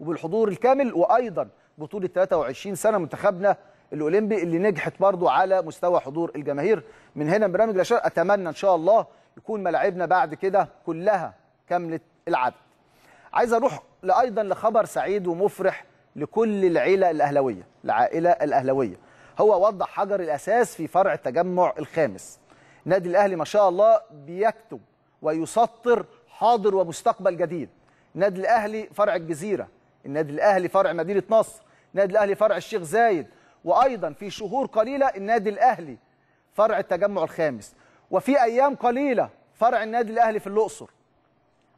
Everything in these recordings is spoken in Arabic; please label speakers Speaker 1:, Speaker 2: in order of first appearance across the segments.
Speaker 1: وبالحضور الكامل وايضا بطوله 23 سنه منتخبنا الاولمبي اللي نجحت برضه على مستوى حضور الجماهير من هنا برنامج الاشار اتمنى ان شاء الله يكون ملاعبنا بعد كده كلها كامله العدد عايز اروح ايضا لخبر سعيد ومفرح لكل العيله الاهلاويه العائله الاهلاويه هو وضع حجر الاساس في فرع التجمع الخامس نادي الاهلي ما شاء الله بيكتب ويسطر حاضر ومستقبل جديد نادي الاهلي فرع الجزيره النادي الاهلي فرع مدينه نصر النادي الاهلي فرع الشيخ زايد وايضا في شهور قليله النادي الاهلي فرع التجمع الخامس وفي ايام قليله فرع النادي الاهلي في الاقصر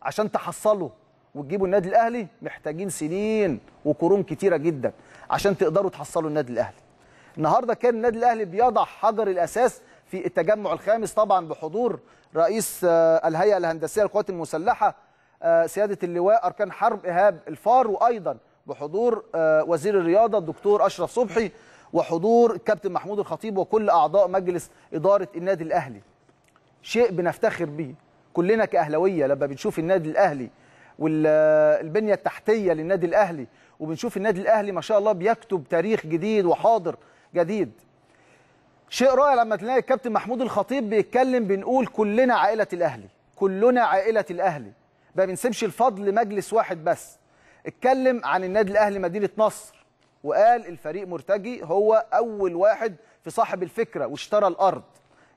Speaker 1: عشان تحصلوا وتجيبوا النادي الاهلي محتاجين سنين وقرون كتيره جدا عشان تقدروا تحصلوا النادي الاهلي النهارده كان النادي الاهلي بيضع حجر الاساس في التجمع الخامس طبعا بحضور رئيس آه، الهيئه الهندسيه للقوات المسلحه آه، سياده اللواء اركان حرب ايهاب الفار وايضا بحضور آه، وزير الرياضه الدكتور اشرف صبحي وحضور الكابتن محمود الخطيب وكل اعضاء مجلس اداره النادي الاهلي شيء بنفتخر به كلنا كاهلاويه لما بنشوف النادي الاهلي والبنيه آه، التحتيه للنادي الاهلي وبنشوف النادي الاهلي ما شاء الله بيكتب تاريخ جديد وحاضر جديد شيء رائع لما تلاقي الكابتن محمود الخطيب بيتكلم بنقول كلنا عائله الاهلي كلنا عائله الاهلي ما بنسيبش الفضل لمجلس واحد بس اتكلم عن النادي الاهلي مدينه نصر وقال الفريق مرتجي هو اول واحد في صاحب الفكره واشترى الارض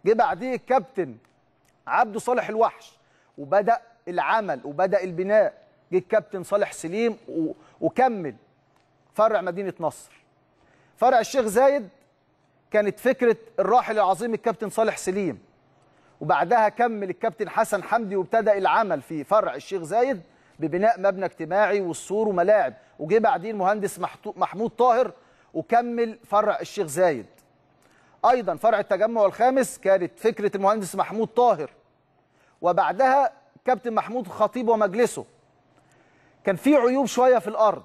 Speaker 1: جه بعديه الكابتن عبده صالح الوحش وبدا العمل وبدا البناء جه الكابتن صالح سليم و... وكمل فرع مدينه نصر فرع الشيخ زايد كانت فكره الراحل العظيم الكابتن صالح سليم وبعدها كمل الكابتن حسن حمدي وابتدا العمل في فرع الشيخ زايد ببناء مبنى اجتماعي والسور وملاعب وجه بعدين المهندس محمود طاهر وكمل فرع الشيخ زايد ايضا فرع التجمع الخامس كانت فكره المهندس محمود طاهر وبعدها كابتن محمود خطيب ومجلسه كان في عيوب شويه في الارض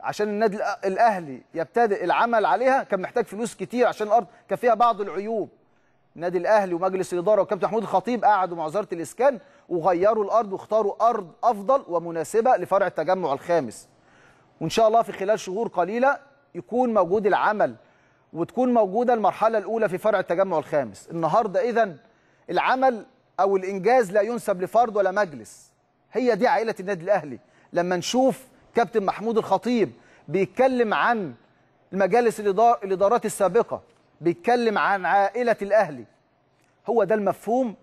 Speaker 1: عشان النادي الاهلي يبتدئ العمل عليها كان محتاج فلوس كتير عشان الارض كان فيها بعض العيوب نادي الاهلي ومجلس الاداره وكابتن محمود الخطيب قعدوا مع وزاره الاسكان وغيروا الارض واختاروا ارض افضل ومناسبه لفرع التجمع الخامس وان شاء الله في خلال شهور قليله يكون موجود العمل وتكون موجوده المرحله الاولى في فرع التجمع الخامس النهارده اذا العمل او الانجاز لا ينسب لفرد ولا مجلس هي دي عائله النادي الاهلي لما نشوف كابتن محمود الخطيب بيتكلم عن المجالس الادارات السابقه بيتكلم عن عائلة الأهلي هو ده المفهوم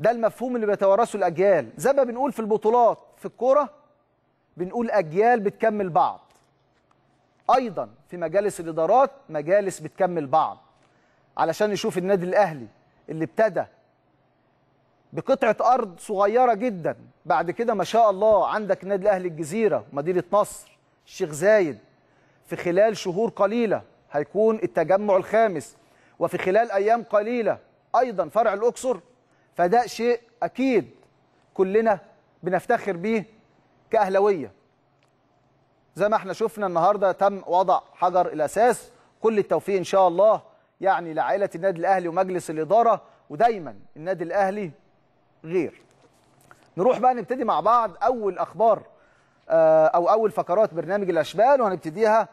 Speaker 1: ده المفهوم اللي بيتوارثه الأجيال زي ما بنقول في البطولات في الكورة بنقول أجيال بتكمل بعض أيضا في مجالس الإدارات مجالس بتكمل بعض علشان نشوف النادي الأهلي اللي ابتدى بقطعة أرض صغيرة جدا بعد كده ما شاء الله عندك نادي الأهلي الجزيرة مدينة نصر الشيخ زايد في خلال شهور قليلة هيكون التجمع الخامس وفي خلال أيام قليلة أيضا فرع الأقصر فده شيء أكيد كلنا بنفتخر بيه كأهلوية زي ما احنا شفنا النهاردة تم وضع حجر الأساس كل التوفيق إن شاء الله يعني لعائلة النادي الأهلي ومجلس الإدارة ودايما النادي الأهلي غير نروح بقى نبتدي مع بعض أول أخبار آه، أو أول فقرات برنامج الأشبال وهنبتديها